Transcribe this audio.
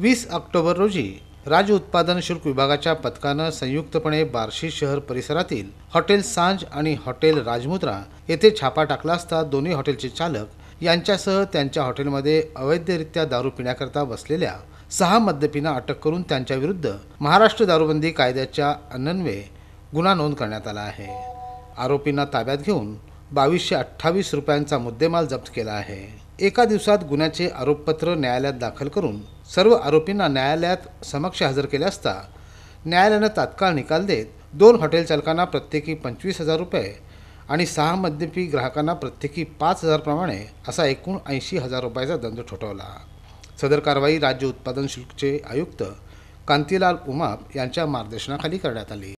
वीस ऑक्टोबर रोजी राज्य उत्पादन शुल्क विभागाच्या पथकानं संयुक्तपणे बार्शी शहर परिसरातील हॉटेल सांज आणि हॉटेल राजमुद्रा येथे छापा टाकला असता दोन्ही हॉटेलचे चालक यांच्यासह त्यांच्या हॉटेलमध्ये अवैधरित्या दारू पिण्याकरता बसलेल्या सहा मद्यपिना अटक करून त्यांच्याविरुद्ध महाराष्ट्र दारूबंदी कायद्याच्या अन्वये गुन्हा नोंद करण्यात आला आहे आरोपींना ताब्यात घेऊन बावीसशे अठ्ठावीस रुपयांचा मुद्देमाल जप्त केला आहे एका दिवसात गुन्ह्याचे आरोपपत्र न्यायालयात दाखल करून सर्व आरोपींना न्यायालयात समक्ष हजर केले असता न्यायालयानं तात्काळ निकाल देत दोन हॉटेल चालकांना प्रत्येकी पंचवीस हजार रुपये आणि सहा मद्यपी ग्राहकांना प्रत्येकी पाच हजारप्रमाणे असा एकूण ऐंशी हजार रुपयाचा दंड ठोठावला सदर कारवाई राज्य उत्पादन शुल्कचे आयुक्त कांतीलाल उमाप यांच्या मार्गदर्शनाखाली करण्यात आली